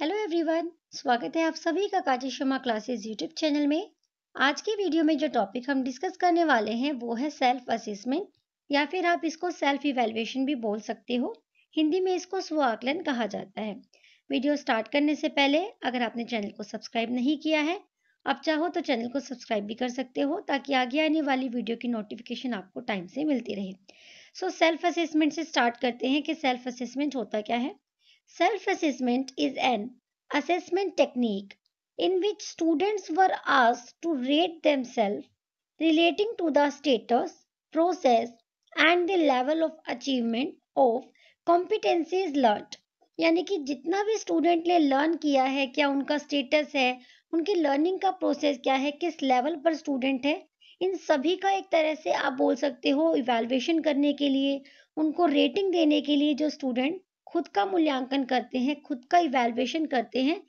hello everyone स्वागत है आप सभी का Kaji Sharma classes YouTube channel में आज की वीडियो में जो टॉपिक हम डिस्कस करने वाले हैं वो है सेल्फ असेसमेंट या फिर आप इसको सेल्फ इवेल्युएशन भी बोल सकते हो हिंदी में इसको स्व आकलन कहा जाता है वीडियो स्टार्ट करने से पहले अगर आपने चैनल को सब्सक्राइब नहीं किया है आप चाहो तो चैनल को सब्सक्राइब भी कर सकते हो ताकि आगे आने वाली वीडियो की नोटिफिकेशन आपको टाइम से मिलती रहे सो सेल्फ असेसमेंट से स्टार्ट करते हैं कि सेल्फ असेसमेंट होता क्या है Self assessment is an assessment technique in which students were asked to rate themselves relating to the status, process, and the level of achievement of competencies learnt यानी कि जितना भी स्टूडेंट ने लर्न किया है क्या उनका स्टेटस है उनकी लर्निंग का प्रोसेस क्या है किस लेवल पर स्टूडेंट है इन सभी का एक तरह से आप बोल सकते हो इवेलुएशन करने के लिए उनको रेटिंग देने के लिए जो स्टूडेंट खुद का मूल्यांकन करते हैं खुद का इवेल्युएशन करते हैं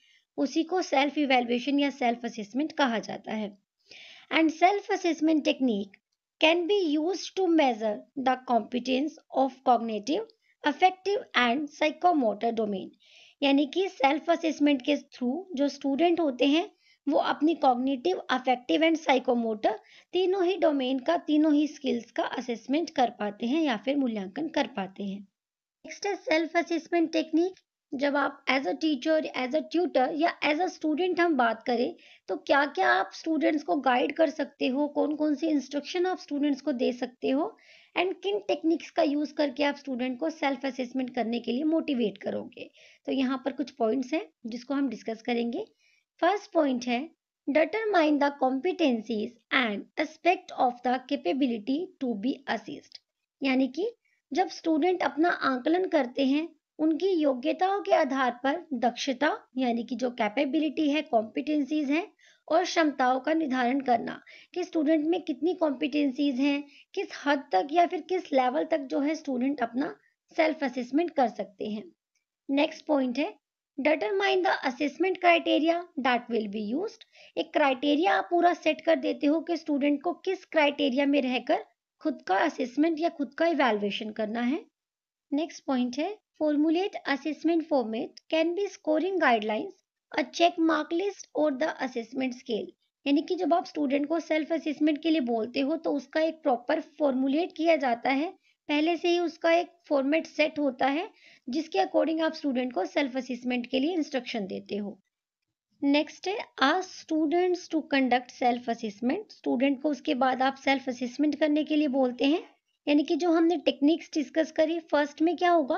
उसी को सेल्फ इवेल्युएशन या सेल्फ असेसमेंट कहा जाता है and self assessment technique can be use to measure the competence of cognitive affective and psychomotor domain यानी कि सेल्फ असेसमेंट के थ्रू जो स्टूडेंट होते हैं वो अपनी कॉग्निटिव अफेक्टिव एंड साइकोमोटर तीनों ही डोमेन का तीनों ही स्किल्स का असेसमेंट कर पाते हैं या फिर मूल्यांकन कर पाते हैं नेक्स्ट है सेल्फ असेसमेंट टेक्निक जब आप as a teacher as a tutor या एज अ स्टूडेंट हम बात करें तो क्या क्या आप स्टूडेंट्स को गाइड कर सकते हो कौन कौन सी इंस्ट्रक्शन आप स्टूडेंट्स को दे सकते हो एंड किन टेक्निक्स का यूज़ करके आप स्टूडेंट को सेल्फ असेसमेंट करने के लिए मोटिवेट करोगे तो यहाँ पर कुछ पॉइंट्स हैं जिसको हम डिस्कस करेंगे फर्स्ट पॉइंट है determine the competencies and aspect of the capability to be assist यानी कि जब स्टूडेंट अपना आकलन करते हैं उनकी योग्यताओं के आधार पर दक्षता यानी कि जो कैपेबिलिटी है कॉम्पिटेंसीज है और क्षमताओं का निर्धारण करना कि स्टूडेंट में कितनी कॉम्पिटेंसीज हैं किस हद तक या फिर किस लेवल तक जो है स्टूडेंट अपना सेल्फ असेसमेंट कर सकते हैं नेक्स्ट पॉइंट है determine the assessment criteria that will be used एक क्राइटेरिया आप पूरा सेट कर देते हो कि स्टूडेंट को किस क्राइटेरिया में रहकर खुद का असेसमेंट या खुद का इवेल्युएशन करना है नेक्स्ट पॉइंट है formulate assessment format can be scoring guidelines a check mark list और द असेसमेंट स्केल यानी कि जब आप स्टूडेंट को सेल्फ असेसमेंट के लिए बोलते हो तो उसका एक प्रॉपर फॉर्मुलेट किया जाता है पहले से ही उसका एक फॉर्मेट सेट होता है जिसके अकॉर्डिंग आप स्टूडेंट को सेल्फ असेसमेंट के लिए इंस्ट्रक्शन देते हो नेक्स्ट है uh students to conduct self assessment student को उसके बाद आप सेल्फ असेसमेंट करने के लिए बोलते हैं यानी कि जो हमने टेक्निक्स डिस्कस करी फर्स्ट में क्या होगा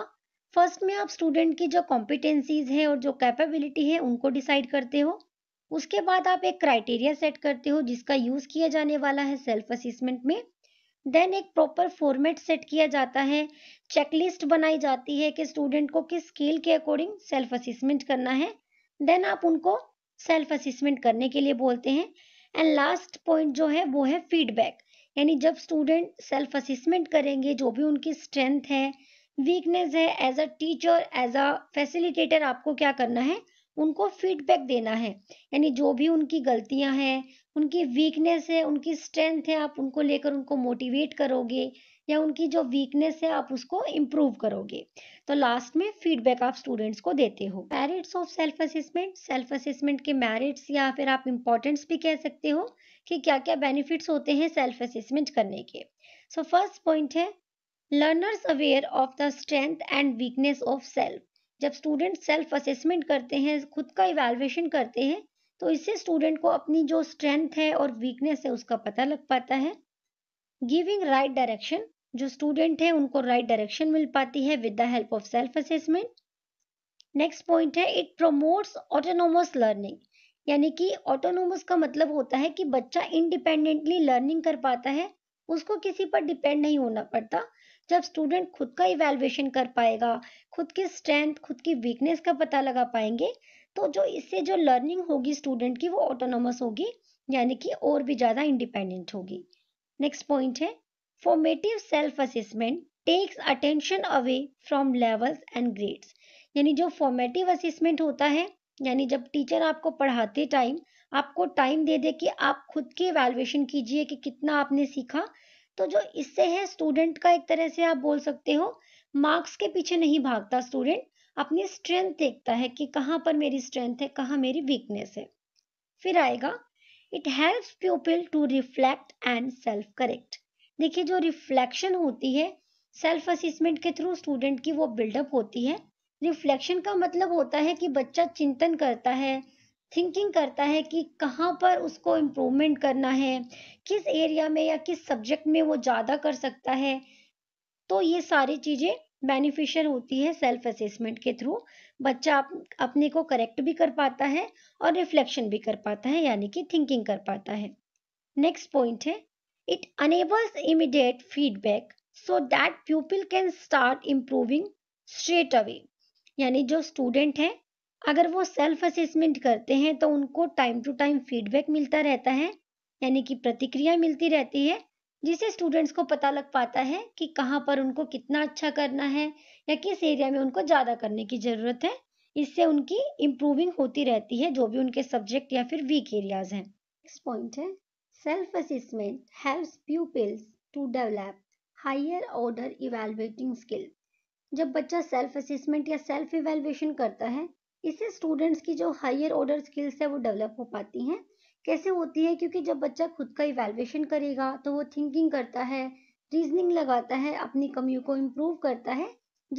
फर्स्ट में आप स्टूडेंट की जो कॉम्पिटेंसीज है और जो कैपेबिलिटी है उनको डिसाइड करते हो उसके बाद आप एक क्राइटेरिया सेट करते हो जिसका यूज़ किया जाने वाला है सेल्फ असेसमेंट में देन एक प्रॉपर फॉर्मेट सेट किया जाता है चेकलिस्ट बनाई जाती है कि स्टूडेंट को किस स्किल के अकॉर्डिंग सेल्फ असेसमेंट करना है देन आप उनको सेल्फ असिसमेंट करने के लिए बोलते हैं एंड लास्ट पॉइंट जो है वो है फीडबैक यानी जब स्टूडेंट सेल्फ असिसमेंट करेंगे जो भी उनकी स्ट्रेंथ है वीकनेस है as a teacher as a facilitator आपको क्या करना है उनको फीडबैक देना है यानी जो भी उनकी गलतियां हैं उनकी वीकनेस है उनकी स्ट्रेंथ है आप उनको लेकर उनको मोटिवेट करोगे या उनकी जो वीकनेस है आप उसको इम्प्रूव करोगे तो लास्ट में फीडबैक आप स्टूडेंट्स को देते हो merits of self assessment self assessment के मैरिट्स या फिर आप इम्पोर्टेंट्स भी कह सकते हो कि क्या क्या बेनिफिट्स होते हैं सेल्फ असेसमेंट करने के सो फर्स्ट पॉइंट है learners aware of the strength and weakness of self जब स्टूडेंट सेल्फ असेसमेंट करते हैं खुद का इवेलुएशन करते हैं तो इससे स्टूडेंट को अपनी जो स्ट्रेंथ है और वीकनेस है उसका पता लग पाता है गिविंग राइट डायरेक्शन जो स्टूडेंट है उनको राइट right डायरेक्शन मिल पाती है with the help of self assessment next point है इट प्रोमोट्स ऑटोनोमस लर्निंग यानी कि ऑटोनोमस का मतलब होता है कि बच्चा इंडिपेंडेंटली लर्निंग कर पाता है उसको किसी पर डिपेंड नहीं होना पड़ता जब स्टूडेंट खुद का इवेल्युएशन कर पाएगा खुद की स्ट्रेंथ खुद की वीकनेस का पता लगा पाएंगे तो जो इससे जो लर्निंग होगी स्टूडेंट की वो ऑटोनोमस होगी यानी कि और भी ज़्यादा इंडिपेंडेंट होगी नेक्स्ट पॉइंट है formative self assessment takes attention away from levels and grades यानी जो फॉर्मेटिव असेसमेंट होता है यानी जब टीचर आपको पढ़ाते टाइम आपको टाइम दे दे कि आप खुद की इवेल्युएशन कीजिए कि कितना आपने सीखा तो जो इससे है स्टूडेंट का एक तरह से आप बोल सकते हो मार्क्स के पीछे नहीं भागता स्टूडेंट अपनी स्ट्रेंथ देखता है कि कहाँ पर मेरी स्ट्रेंथ है कहाँ मेरी वीकनेस है फिर आएगा it help people to reflect and self correct देखिए जो रिफ्लेक्शन होती है सेल्फ असिस्मेंट के थ्रू स्टूडेंट की वो बिल्डअप होती है रिफ्लेक्शन का मतलब होता है कि बच्चा चिंतन करता है थिंकिंग करता है कि कहाँ पर उसको इम्प्रूवमेंट करना है किस एरिया में या किस सब्जेक्ट में वो ज़्यादा कर सकता है तो ये सारी चीज़ें बेनिफिशियल होती है सेल्फ असेसमेंट के थ्रू बच्चा अप, अपने को करेक्ट भी कर पाता है और रिफ्लेक्शन भी कर पाता है यानी कि थिंकिंग कर पाता है नेक्स्ट पॉइंट है it enables immediate feedback so that people can start improving straight away यानी जो स्टूडेंट है अगर वो सेल्फ असेसमेंट करते हैं तो उनको टाइम टू टाइम फीडबैक मिलता रहता है यानी कि प्रतिक्रिया मिलती रहती है जिसे स्टूडेंट्स को पता लग पाता है कि कहाँ पर उनको कितना अच्छा करना है या किस एरिया में उनको ज़्यादा करने की ज़रूरत है इससे उनकी इम्प्रूविंग होती रहती है जो भी उनके सब्जेक्ट या फिर वीक एरियाज हैं नेक्स्ट पॉइंट है self assessment helps pupils to develop higher order evaluating skill जब बच्चा सेल्फ असेसमेंट या सेल्फ इवेलुएशन करता है इससे स्टूडेंट्स की जो हायर ऑर्डर स्किल्स है वो डेवलप हो पाती हैं कैसे होती है क्योंकि जब बच्चा खुद का इवेल्युएशन करेगा तो वो थिंकिंग करता है रीजनिंग लगाता है अपनी कमियों को इम्प्रूव करता है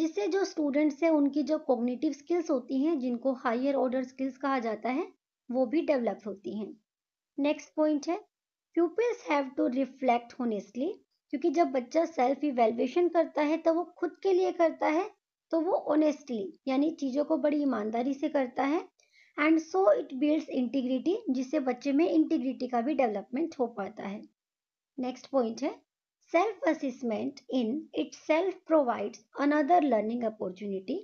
जिससे जो स्टूडेंट्स हैं उनकी जो कॉग्निटिव स्किल्स होती हैं जिनको हायर ऑर्डर स्किल्स कहा जाता है वो भी डेवलप होती हैं नेक्स्ट पॉइंट है peoples have to reflect honestly क्योंकि जब बच्चा सेल्फ इवेल्युएशन करता है तो वो खुद के लिए करता है तो वो ऑनेस्टली यानी चीज़ों को बड़ी ईमानदारी से करता है and so it builds integrity जिससे बच्चे में इंटीग्रिटी का भी डेवलपमेंट हो पाता है नेक्स्ट पॉइंट है self assessment in itself provides another learning opportunity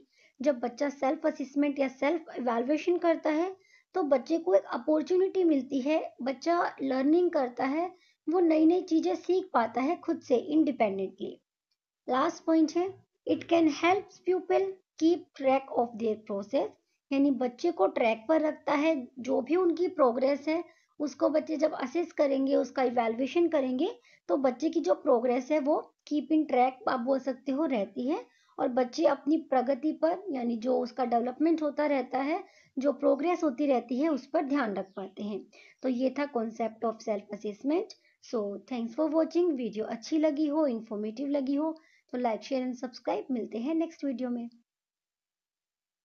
जब बच्चा सेल्फ असिसमेंट या सेल्फ एवेलुएशन करता है तो बच्चे को एक अपॉर्चुनिटी मिलती है बच्चा लर्निंग करता है वो नई नई चीज़ें सीख पाता है खुद से इंडिपेंडेंटली लास्ट पॉइंट है it can help people keep track of their process यानी बच्चे को ट्रैक पर रखता है जो भी उनकी प्रोग्रेस है उसको बच्चे जब असेस करेंगे उसका इवेल्युएशन करेंगे तो बच्चे की जो प्रोग्रेस है वो कीप इन ट्रैक आप बोल सकते हो रहती है और बच्चे अपनी प्रगति पर यानी जो उसका डेवलपमेंट होता रहता है जो प्रोग्रेस होती रहती है उस पर ध्यान रख पाते हैं तो ये था concept of self assessment so thanks for watching video अच्छी लगी हो इन्फॉर्मेटिव लगी हो तो लाइक शेयर एंड सब्सक्राइब मिलते हैं नेक्स्ट वीडियो में